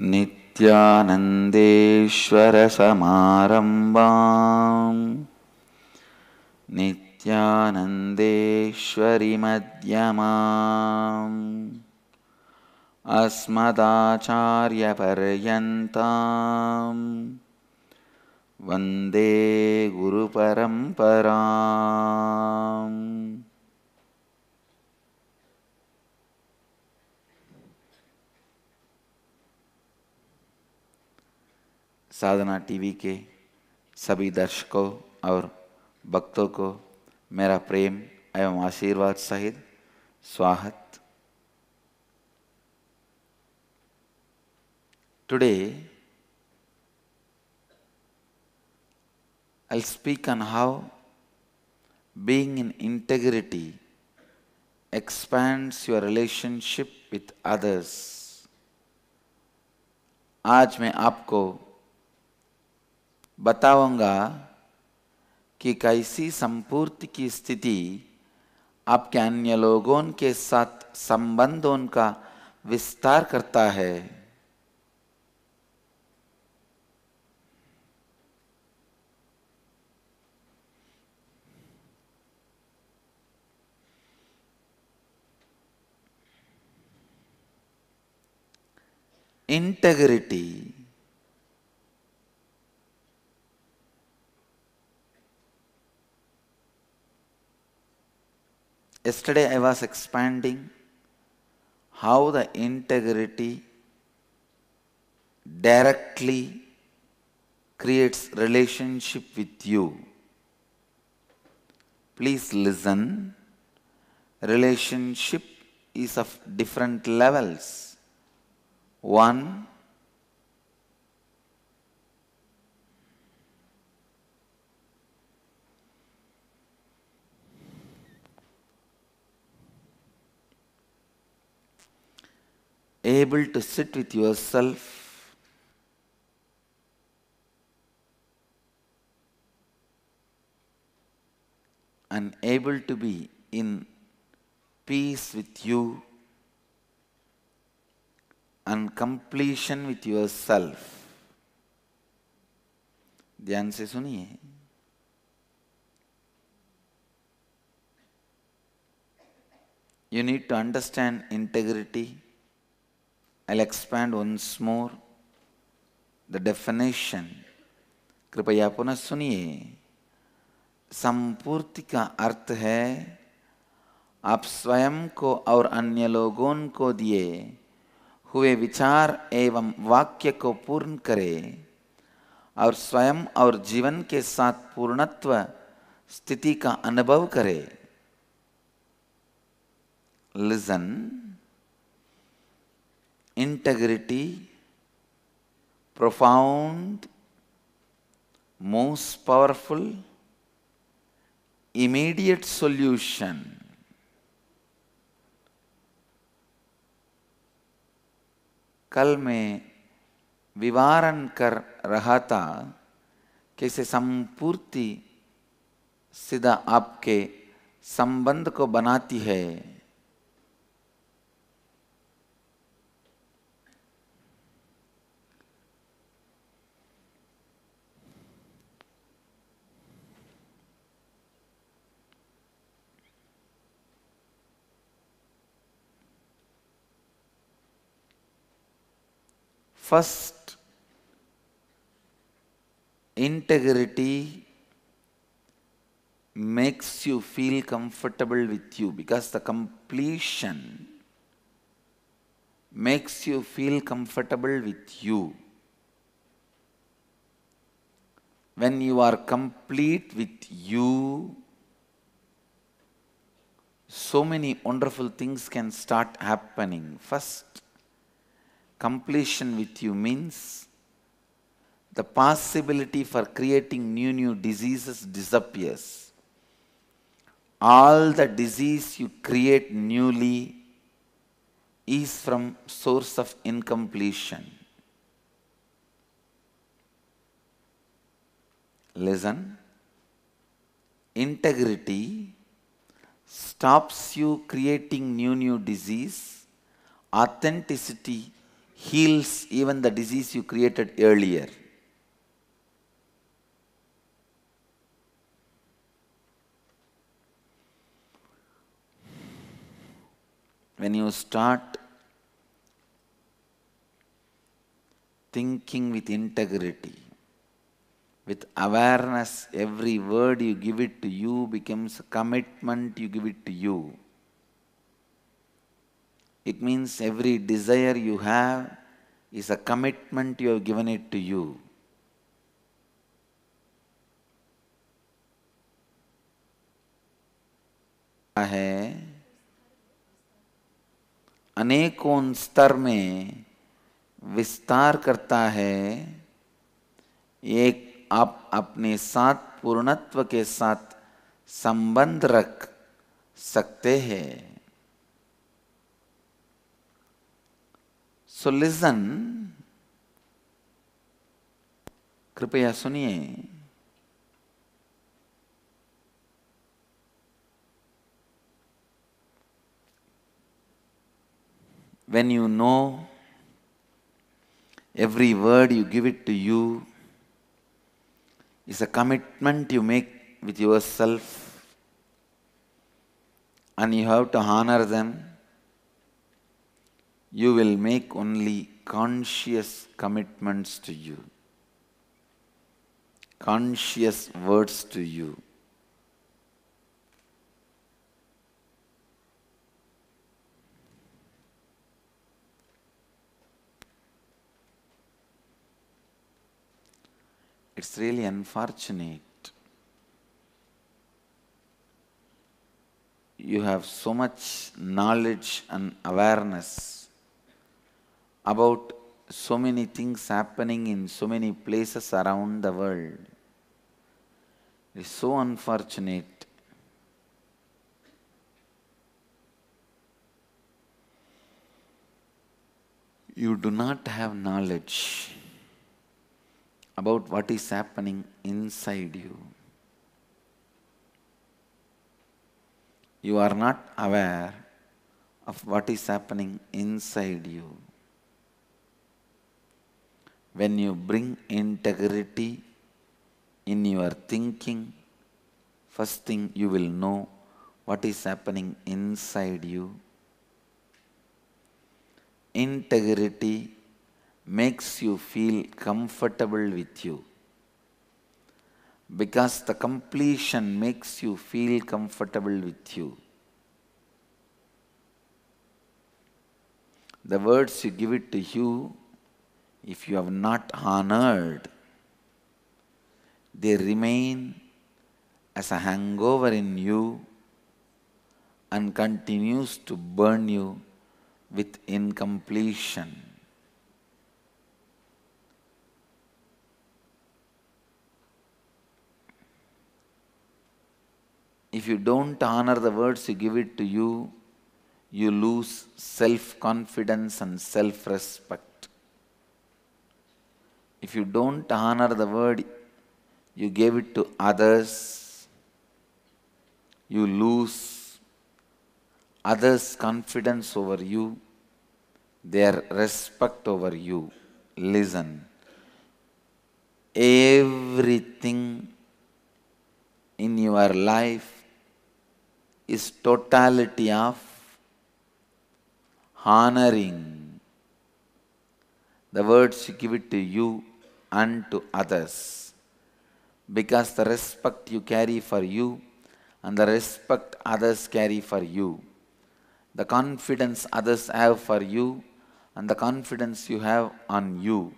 नित्यानन्देश्वरसमारम्भाम् नित्यानन्देश्वरिमध्यमा अस्मदाचार्यपर्यन्ताम् वन्दे गुरुपरम्परा साधना टीवी के सभी दर्शकों और भक्तों को मेरा प्रेम एवं आशीर्वाद सहित स्वागत today I speak on how being in integrity expands your relationship with others आज मैं आपको बताऊंगा कि कैसी संपूर्ति की स्थिति आपके अन्य लोगों के साथ संबंधों का विस्तार करता है integrity Yesterday I was expanding how the integrity directly creates relationship with you. Please listen. Relationship is of different levels. One able to sit with yourself and able to be in peace with you and completion with yourself. ध्यान से सुनिए you need to understand integrity I'll expand once more the definition. कृपया पुनः सुनिए संपूर्ति का अर्थ है आप स्वयं को और अन्य लोगों को दिए हुए विचार एवं वाक्य को पूर्ण करें और स्वयं और जीवन के साथ पूर्णत्व स्थिति का अनुभव करें लिजन integrity, profound, most powerful, immediate solution. कल मैं विवारण कर रहा था कैसे संपूर्ति सीधा आपके संबंध को बनाती है First, integrity makes you feel comfortable with you because the completion makes you feel comfortable with you. When you are complete with you, so many wonderful things can start happening. First, Completion with you means the possibility for creating new, new diseases disappears. All the disease you create newly is from source of incompletion. Listen, integrity stops you creating new, new disease. Authenticity heals even the disease you created earlier. When you start thinking with integrity, with awareness, every word you give it to you becomes a commitment you give it to you. It means every desire you have is a commitment you have given it to you. है अनेकों स्तर में विस्तार करता है एक आप अपने साथ पूर्णत्व के साथ संबंध रख सकते हैं So listen, कृपया सुनिए when you know every word you give it to you is a commitment you make with yourself and you have to honor them you will make only conscious commitments to you, conscious words to you. It's really unfortunate. You have so much knowledge and awareness about so many things happening in so many places around the world. It is so unfortunate. You do not have knowledge about what is happening inside you. You are not aware of what is happening inside you when you bring integrity in your thinking, first thing you will know what is happening inside you. Integrity makes you feel comfortable with you because the completion makes you feel comfortable with you. The words you give it to you if you have not honored, they remain as a hangover in you and continues to burn you with incompletion. If you don't honor the words you give it to you, you lose self-confidence and self-respect. If you don't honor the word, you gave it to others, you lose others' confidence over you, their respect over you. Listen, everything in your life is totality of honoring the words you give it to you unto others. Because the respect you carry for you and the respect others carry for you, the confidence others have for you and the confidence you have on you,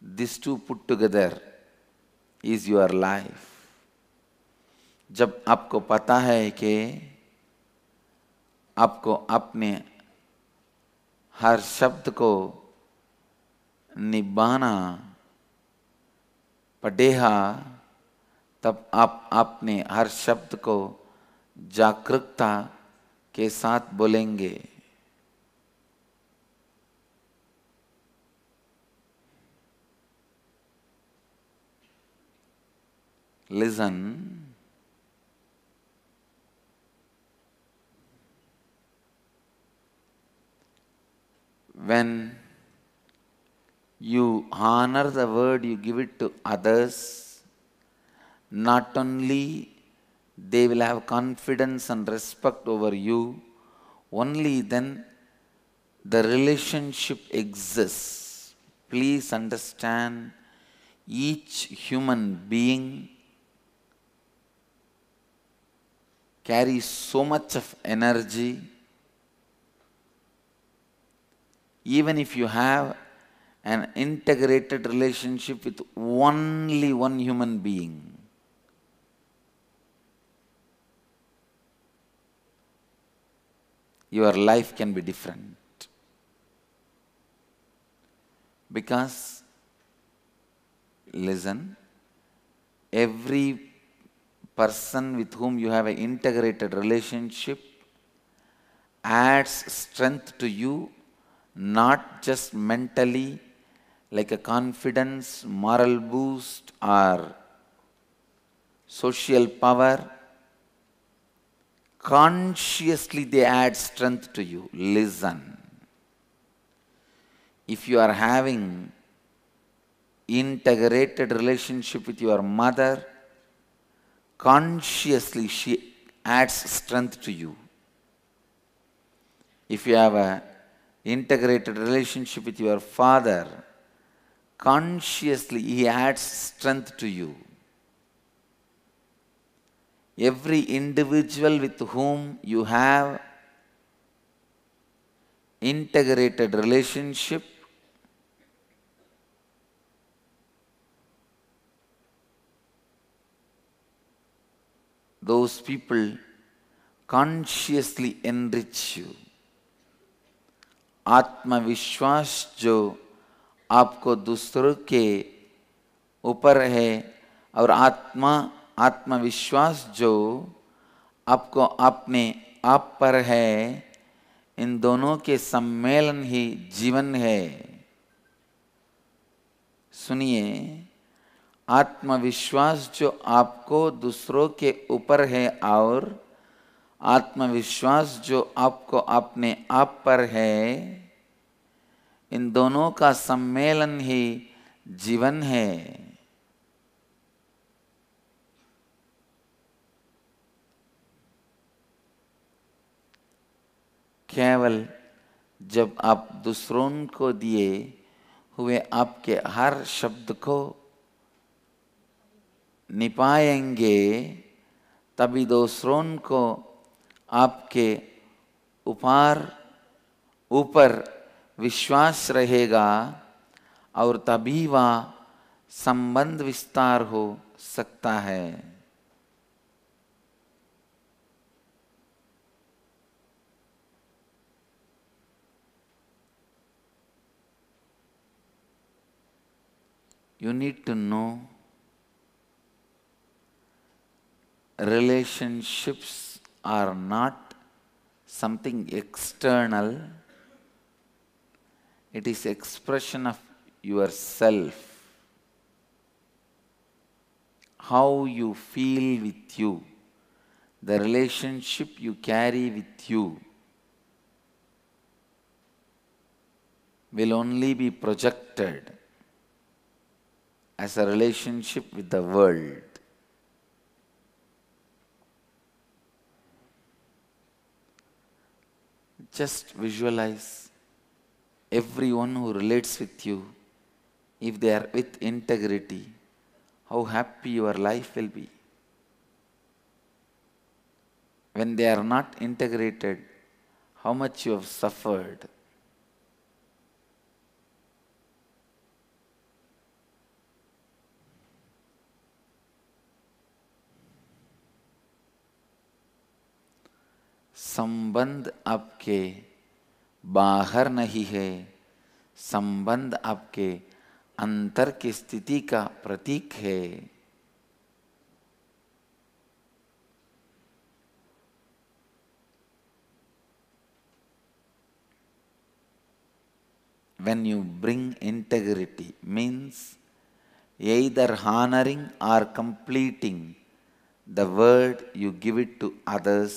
these two put together is your life. जब आपको पता है कि आपको अपने हर शब्द को निभाना पढ़ेहा तब आप आपने हर शब्द को जागरूकता के साथ बोलेंगे लिजन when you honor the word you give it to others, not only they will have confidence and respect over you, only then the relationship exists. Please understand each human being carries so much of energy. Even if you have an integrated relationship with only one human being. Your life can be different. Because, listen, every person with whom you have an integrated relationship adds strength to you, not just mentally, like a confidence, moral boost, or social power, consciously they add strength to you. Listen. If you are having integrated relationship with your mother, consciously she adds strength to you. If you have a integrated relationship with your father, consciously he adds strength to you every individual with whom you have integrated relationship those people consciously enrich you Vishwas, jo. आपको दूसरों के ऊपर है और आत्मा आत्मविश्वास जो आपको अपने आप पर है इन दोनों के सम्मेलन ही जीवन है सुनिए आत्मविश्वास जो आपको दूसरों के ऊपर है और आत्मविश्वास जो आपको अपने आप पर है इन दोनों का सम्मेलन ही जीवन है केवल जब आप दूसरों को दिए हुए आपके हर शब्द को निपाएंगे तभी दूसरों को आपके उपहार ऊपर विश्वास रहेगा और तभी वह संबंध विस्तार हो सकता है you need to know relationships are not something external It is expression of yourself. How you feel with you, the relationship you carry with you will only be projected as a relationship with the world. Just visualize everyone who relates with you, if they are with integrity, how happy your life will be. When they are not integrated, how much you have suffered. संबंध आपके बाहर नहीं है संबंध आपके अंतर की स्थिति का प्रतीक है when you bring integrity means either honoring or completing the word you give it to others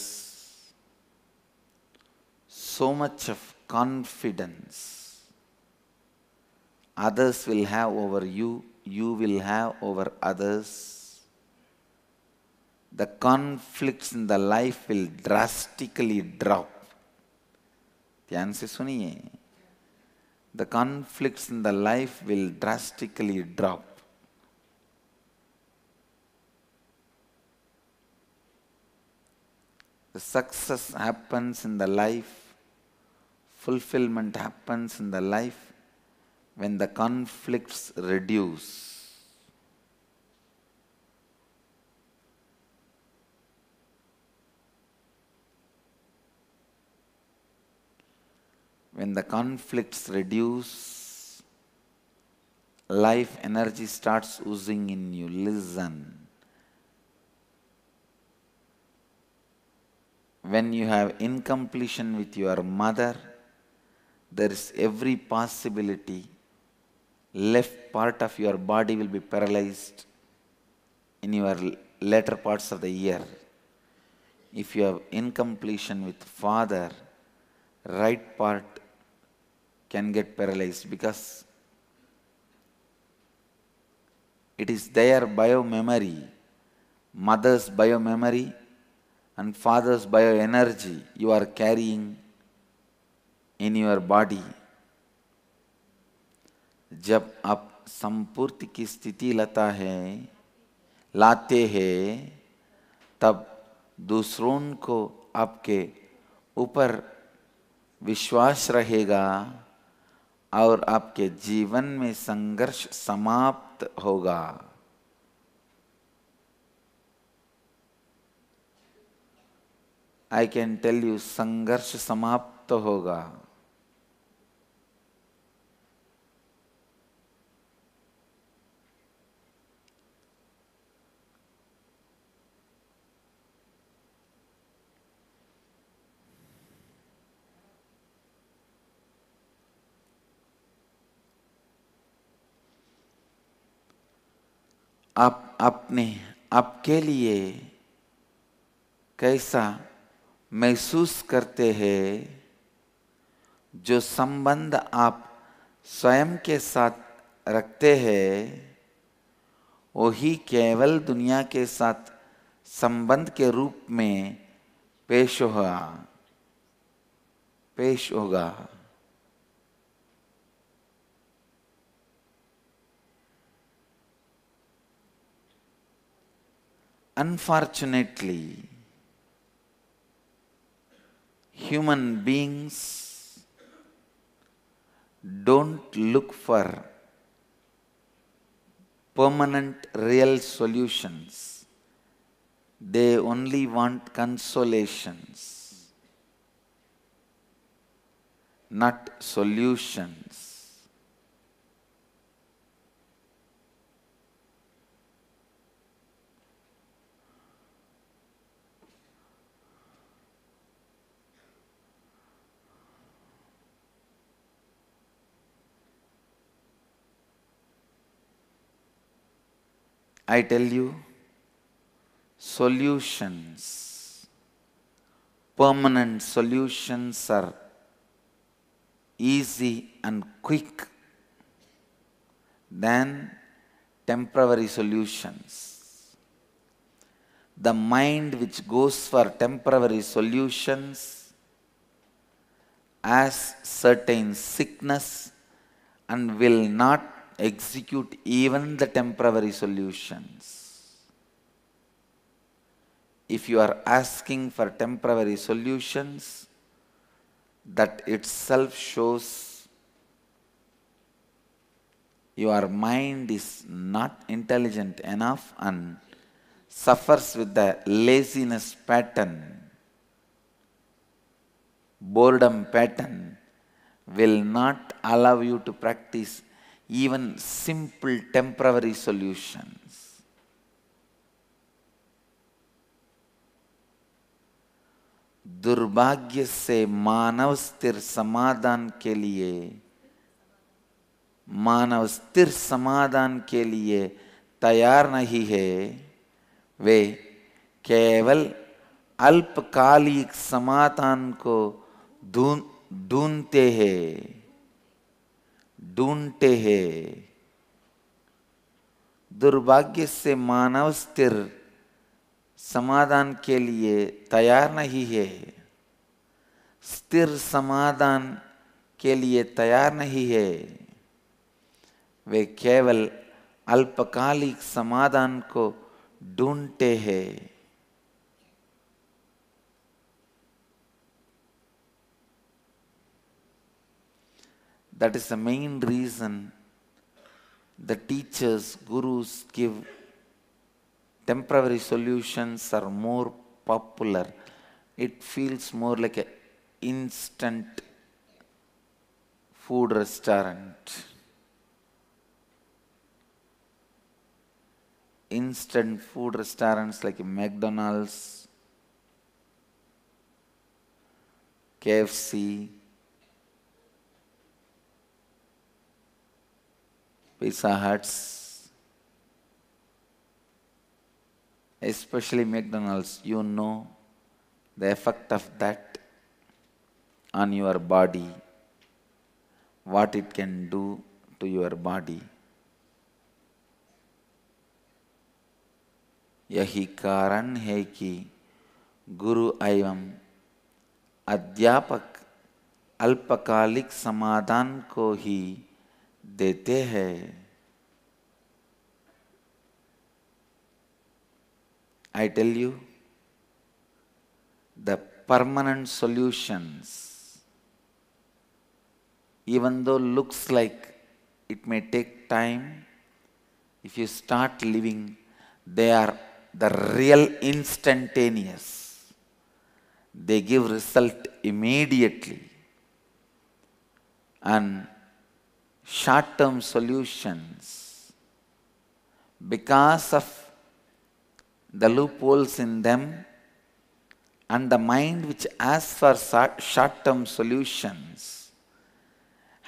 so much of confidence others will have over you, you will have over others. The conflicts in the life will drastically drop. the conflicts in the life will drastically drop. The success happens in the life fulfillment happens in the life when the conflicts reduce. When the conflicts reduce, life energy starts oozing in you. Listen. When you have incompletion with your mother, there is every possibility left part of your body will be paralyzed in your later parts of the year. If you have incompletion with father, right part can get paralyzed because it is their biomemory, mother's biomemory and father's bioenergy you are carrying in your body जब आप संपूर्ति की स्थिति लता है लाते हैं तब दूसरों को आपके ऊपर विश्वास रहेगा और आपके जीवन में संघर्ष समाप्त होगा आई कैन टेल यू संघर्ष समाप्त होगा आप अपने आपके लिए कैसा महसूस करते हैं जो संबंध आप स्वयं के साथ रखते हैं वही केवल दुनिया के साथ संबंध के रूप में पेश हुआ पेश होगा Unfortunately, human beings don't look for permanent real solutions. They only want consolations, not solutions. I tell you, solutions, permanent solutions are easy and quick than temporary solutions. The mind which goes for temporary solutions as certain sickness and will not execute even the temporary solutions. If you are asking for temporary solutions, that itself shows your mind is not intelligent enough and suffers with the laziness pattern, boredom pattern, will not allow you to practice even simple temporary solutions. दुर्भाग्य से मानव स्थिर समाधान के लिए मानव स्थिर समाधान के लिए तैयार नहीं है वे केवल अल्पकालिक समाधान को ढूंढते हैं ढूंढते हैं दुर्भाग्य से मानव स्थिर समाधान के लिए तैयार नहीं है स्थिर समाधान के लिए तैयार नहीं है वे केवल अल्पकालिक समाधान को ढूंढते हैं That is the main reason the teachers, gurus give temporary solutions are more popular. It feels more like an instant food restaurant. Instant food restaurants like McDonald's, KFC, Pizza Huts, especially McDonald's, you know the effect of that on your body, what it can do to your body. यही कारण है कि गुरु एवं अध्यापक अल्पकालिक समाधान को ही I tell you, the permanent solutions, even though looks like it may take time, if you start living, they are the real instantaneous. They give result immediately. And short term solutions because of the loopholes in them and the mind which asks for short term solutions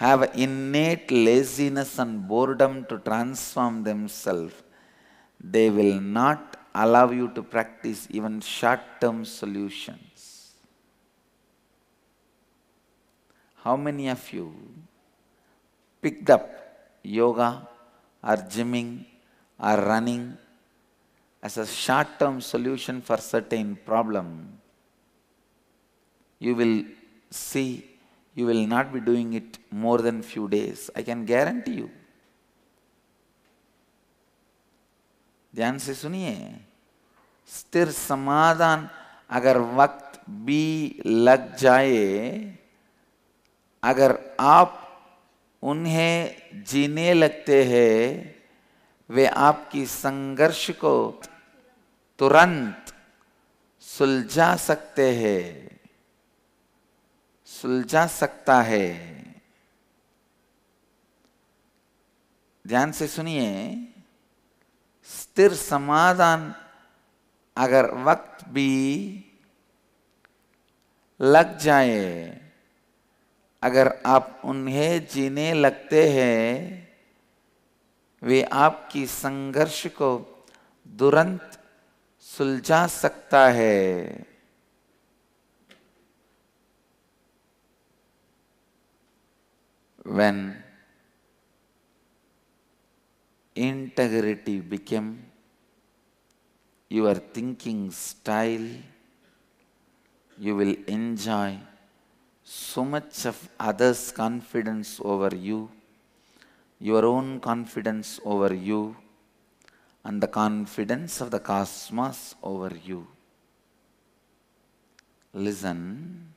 have innate laziness and boredom to transform themselves. They will not allow you to practice even short term solutions. How many of you picked up yoga or gymming or running as a short-term solution for certain problem, you will see you will not be doing it more than few days. I can guarantee you. ध्यान से सुनिए स्थिर समाधान अगर वक्त भी लग जाए अगर आप उन्हें जीने लगते हैं वे आपकी संघर्ष को तुरंत सुलझा सकते हैं सुलझा सकता है ध्यान से सुनिए स्थिर समाधान अगर वक्त भी लग जाए अगर आप उन्हें जीने लगते हैं वे आपकी संघर्ष को तुरंत सुलझा सकता है when integrity became your thinking style you will enjoy so much of others' confidence over you, your own confidence over you, and the confidence of the cosmos over you. Listen.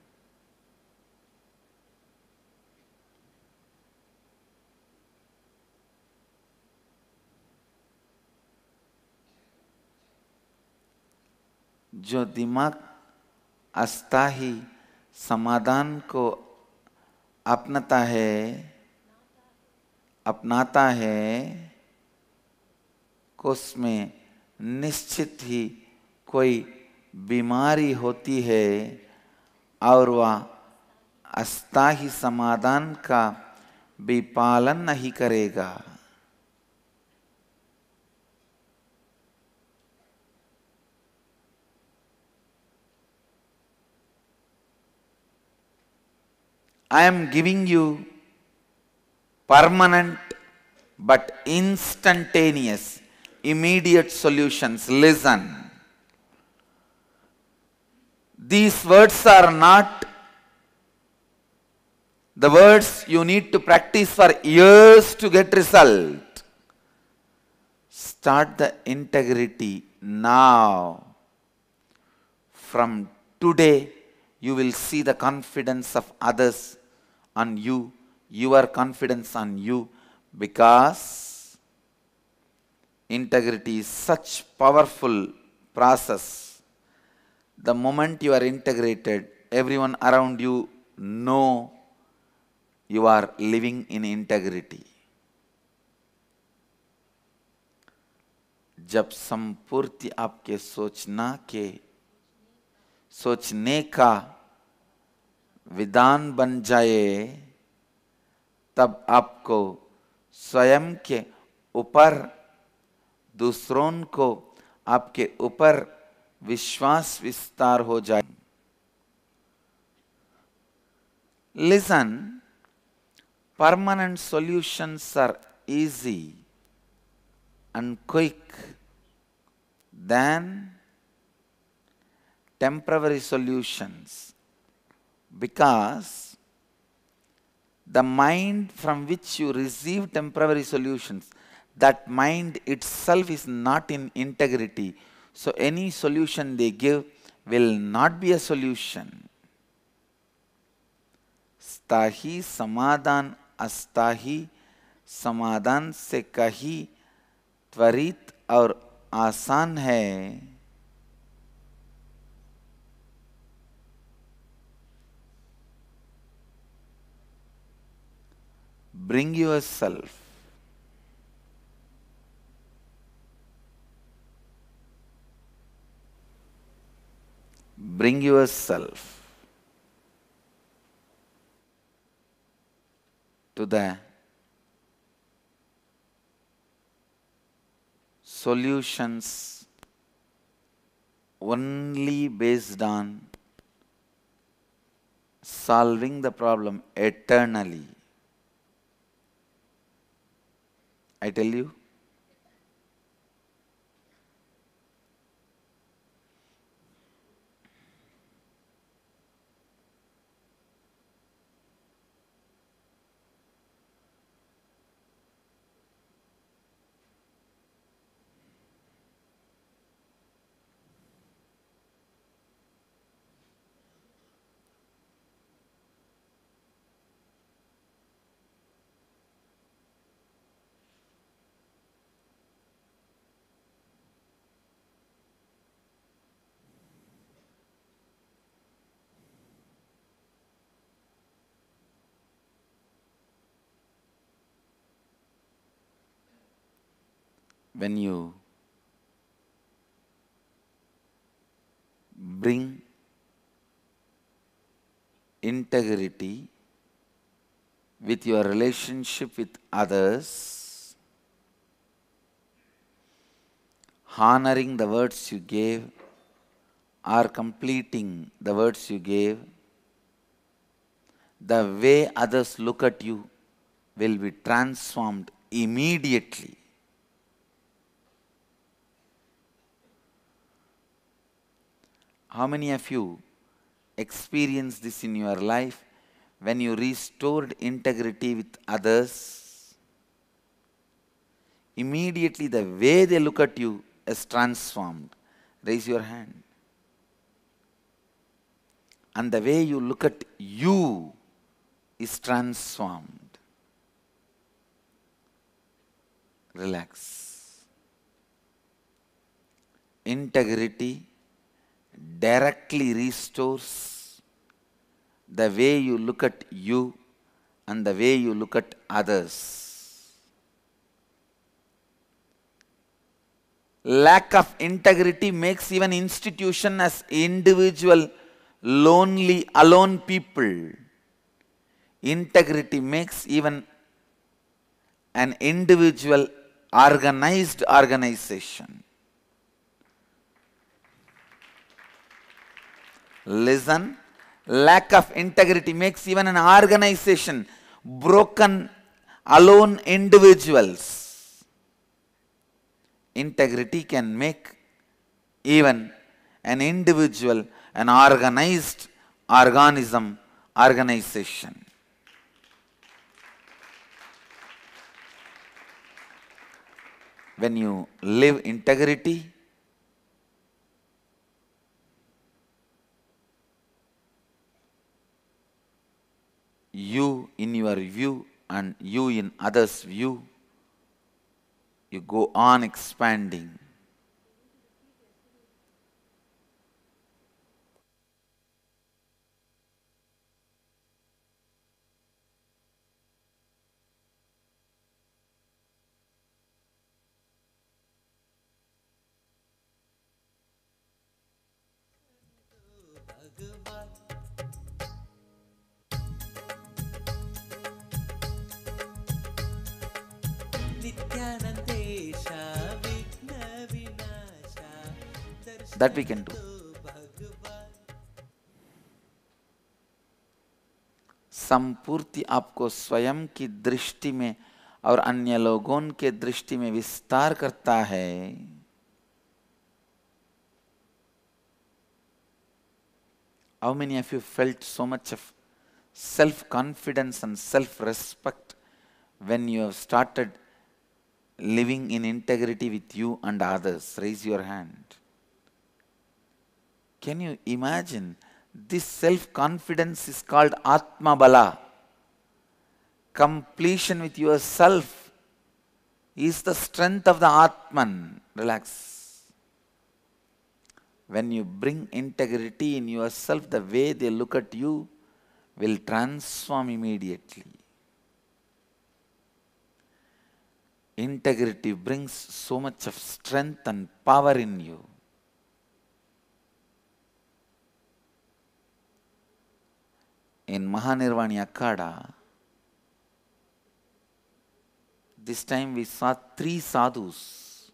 जो दिमाग असता ही समाधान को अपनाता है अपनाता है उसमें निश्चित ही कोई बीमारी होती है और वह अस्थाई समाधान का भी पालन नहीं करेगा I am giving you permanent but instantaneous, immediate solutions. Listen. These words are not the words you need to practice for years to get result. Start the integrity now. From today, you will see the confidence of others on you, your confidence on you, because integrity is such powerful process. The moment you are integrated, everyone around you know you are living in integrity. जब संपूर्ति आपके सोचना के सोचने का विधान बन जाए तब आपको स्वयं के ऊपर दूसरों को आपके ऊपर विश्वास विस्तार हो जाए listen permanent solutions are easy and quick than temporary solutions because the mind from which you receive temporary solutions, that mind itself is not in integrity. So any solution they give will not be a solution. Stahi samadhan astahi samadhan se kahi त्वरित aur asan hai. bring yourself bring yourself to the solutions only based on solving the problem eternally I tell you when you bring integrity with your relationship with others, honoring the words you gave or completing the words you gave, the way others look at you will be transformed immediately. How many of you experienced this in your life when you restored integrity with others? Immediately the way they look at you is transformed. Raise your hand. And the way you look at you is transformed. Relax. Integrity directly restores the way you look at you and the way you look at others. Lack of integrity makes even institution as individual lonely, alone people. Integrity makes even an individual organized organization. Listen, lack of integrity makes even an organization broken alone individuals. Integrity can make even an individual an organized organism organization. When you live integrity, you in your view and you in others' view, you go on expanding. that we can do तो संपूर्ति आपको स्वयं की दृष्टि में और अन्य लोगों के दृष्टि में विस्तार करता है how many of you felt so much of self confidence and self respect when you have started living in integrity with you and others? Raise your hand. Can you imagine? This self confidence is called Atma Bala. Completion with yourself is the strength of the Atman. Relax. When you bring integrity in yourself, the way they look at you will transform immediately. Integrity brings so much of strength and power in you. In Mahanirvani Akada, this time we saw three sadhus.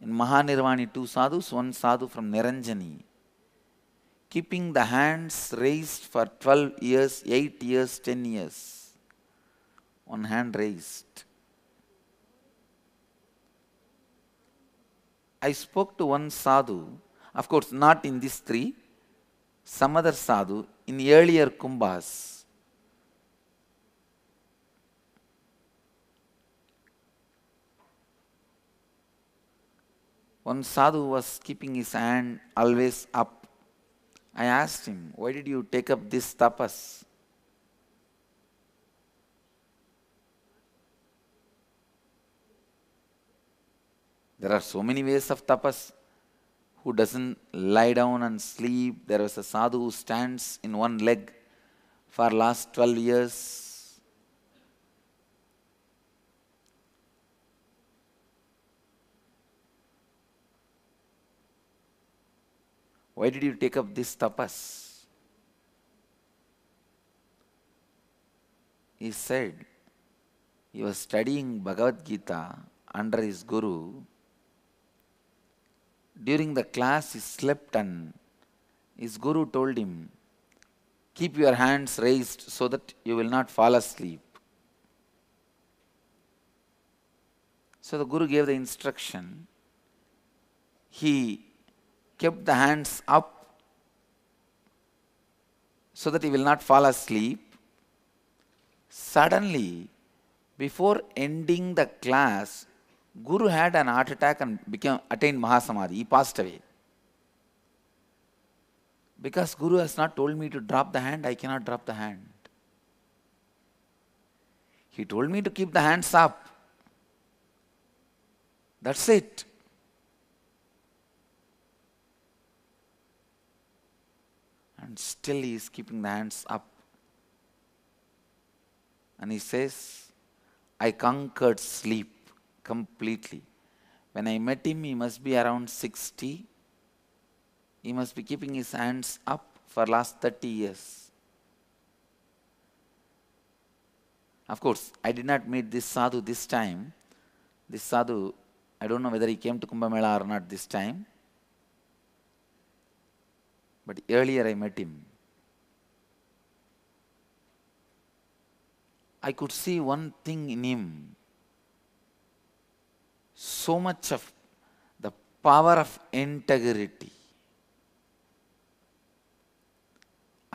In Mahanirvani, two sadhus, one sadhu from Niranjani. Keeping the hands raised for 12 years, 8 years, 10 years. One hand raised. I spoke to one sadhu, of course not in this three, some other sadhu in earlier kumbhas. One sadhu was keeping his hand always up. I asked him, why did you take up this tapas? There are so many ways of tapas. Who doesn't lie down and sleep? There was a sadhu who stands in one leg for last 12 years. Why did you take up this tapas? He said, he was studying Bhagavad Gita under his guru during the class, he slept and his guru told him, Keep your hands raised so that you will not fall asleep. So the guru gave the instruction. He kept the hands up so that he will not fall asleep. Suddenly, before ending the class, Guru had an heart attack and became attained Mahasamadhi. He passed away. Because Guru has not told me to drop the hand, I cannot drop the hand. He told me to keep the hands up. That's it. And still he is keeping the hands up. And he says, I conquered sleep completely. When I met him, he must be around 60. He must be keeping his hands up for last 30 years. Of course, I did not meet this sadhu this time. This sadhu, I don't know whether he came to Kumbh Mela or not this time. But earlier I met him. I could see one thing in him so much of the power of integrity.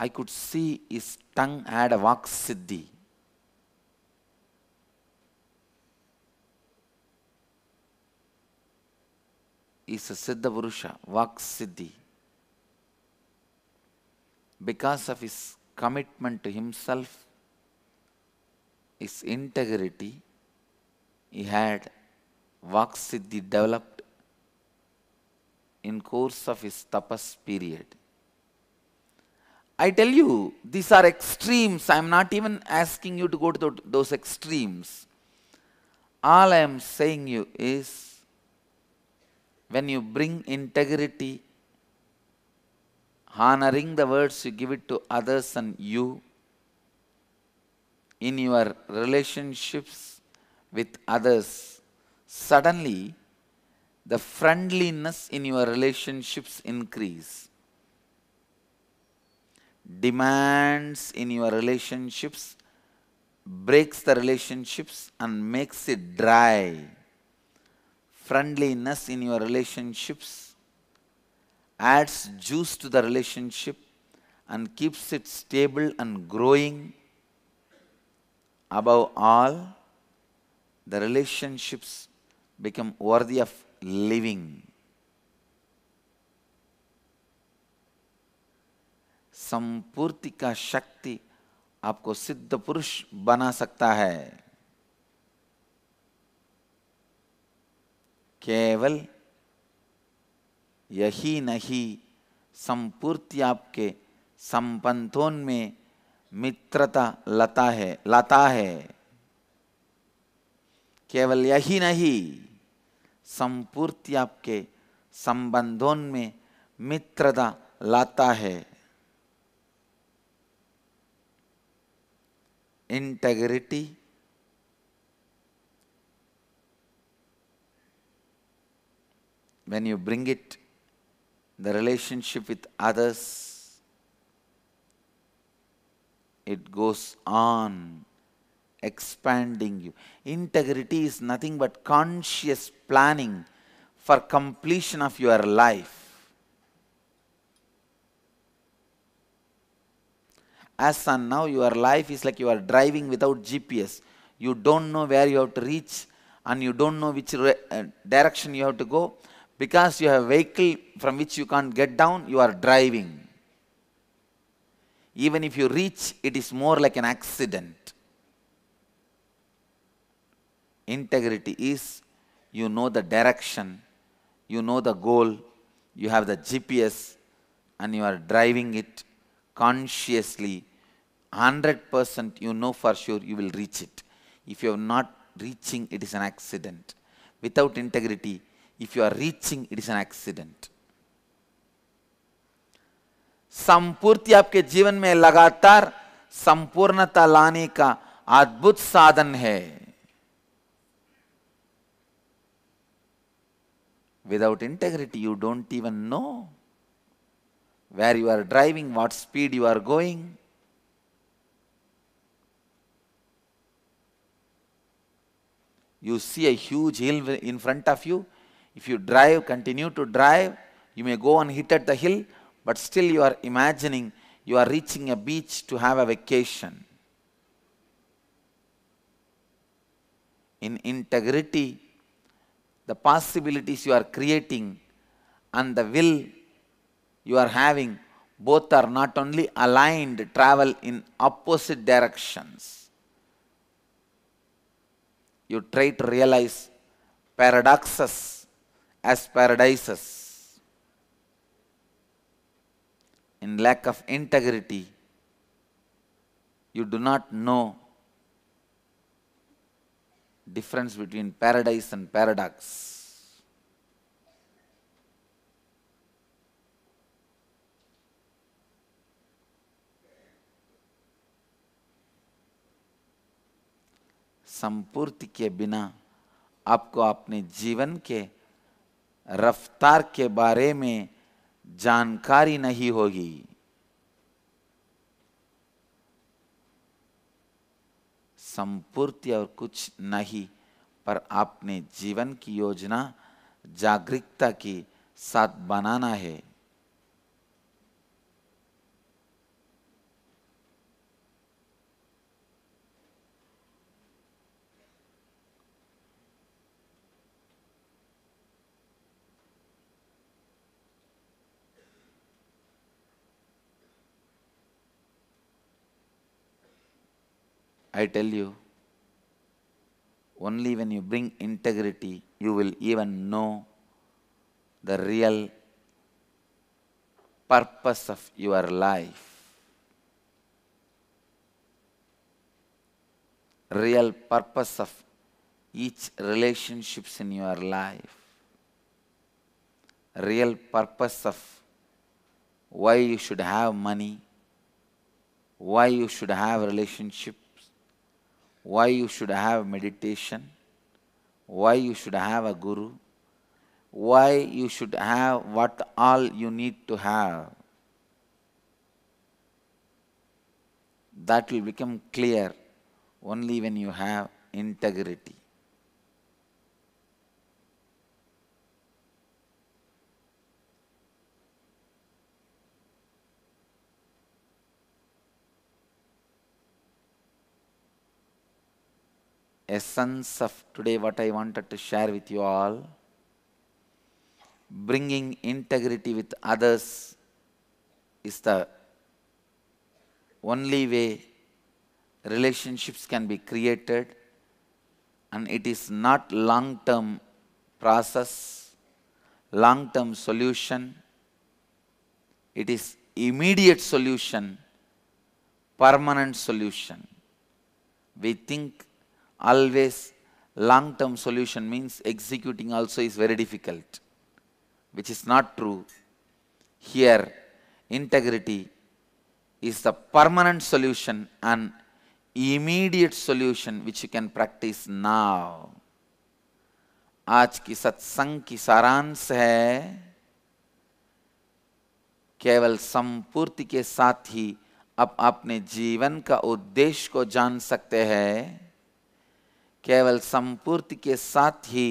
I could see his tongue had a vak siddhi. Is a Siddha Purusha, Vak Siddhi. Because of his commitment to himself, his integrity, he had Vaksiddhi developed in course of his tapas period. I tell you, these are extremes. I am not even asking you to go to those extremes. All I am saying you is, when you bring integrity, honoring the words you give it to others and you, in your relationships with others, suddenly the friendliness in your relationships increase. Demands in your relationships breaks the relationships and makes it dry. Friendliness in your relationships adds juice to the relationship and keeps it stable and growing. Above all, the relationships become worthy of living. संपूर्ति का शक्ति आपको सिद्ध पुरुष बना सकता है केवल यही नहीं संपूर्ति आपके संपंथों में मित्रता लता है लाता है केवल यही नहीं संपूर्ति आपके संबंधों में मित्रता लाता है integrity when you bring it, the relationship with others, it goes on expanding you. Integrity is nothing but conscious planning for completion of your life. As on now, your life is like you are driving without GPS. You don't know where you have to reach and you don't know which uh, direction you have to go because you have a vehicle from which you can't get down, you are driving. Even if you reach, it is more like an accident. Integrity is you know the direction, you know the goal, you have the GPS and you are driving it consciously. 100% you know for sure you will reach it. If you are not reaching, it is an accident. Without integrity, if you are reaching, it is an accident. संपूर्ति आपके जीवन में लगातार संपूर्णता लाने का अद्भुत साधन है Without integrity, you don't even know where you are driving, what speed you are going. You see a huge hill in front of you. If you drive, continue to drive, you may go and hit at the hill, but still you are imagining you are reaching a beach to have a vacation. In integrity, the possibilities you are creating and the will you are having, both are not only aligned, travel in opposite directions. You try to realize paradoxes as paradises. In lack of integrity, you do not know difference between paradise and paradox. संपूर्ति के बिना आपको अपने जीवन के रफ्तार के बारे में जानकारी नहीं होगी संपूर्ति और कुछ नहीं पर आपने जीवन की योजना जागरूकता की साथ बनाना है I tell you, only when you bring integrity, you will even know the real purpose of your life. Real purpose of each relationships in your life. Real purpose of why you should have money, why you should have relationship, why you should have meditation, why you should have a guru, why you should have what all you need to have. That will become clear only when you have integrity. essence of today what I wanted to share with you all, bringing integrity with others is the only way relationships can be created and it is not long-term process, long-term solution. It is immediate solution, permanent solution. We think always long term solution means executing also is very difficult, which is not true. Here, integrity is the permanent solution and immediate solution which you can practice now. आज की सत्संग की सारांश है केवल संपूर्ति के साथ ही अब अपने जीवन का उद्देश्य को जान सकते हैं केवल संपूर्ति के साथ ही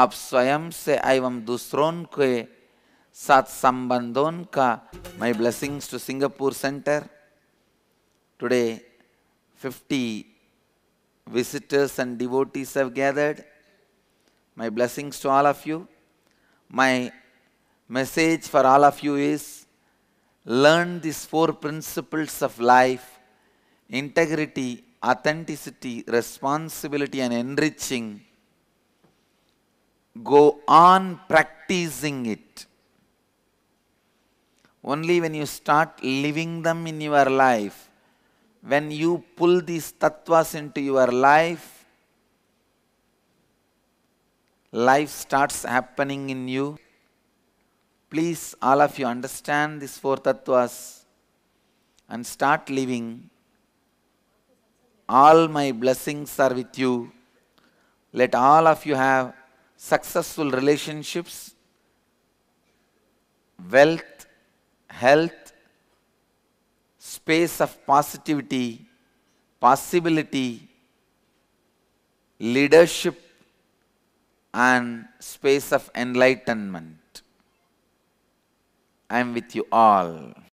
आप स्वयं से एवं दूसरों के साथ संबंधों का my blessings to Singapore centre today 50 visitors and devotees have gathered my blessings to all of you my message for all of you is learn this four principles of life integrity authenticity, responsibility, and enriching, go on practicing it. Only when you start living them in your life, when you pull these tattvas into your life, life starts happening in you. Please, all of you, understand these four tattvas and start living all my blessings are with you. Let all of you have successful relationships, wealth, health, space of positivity, possibility, leadership, and space of enlightenment. I am with you all.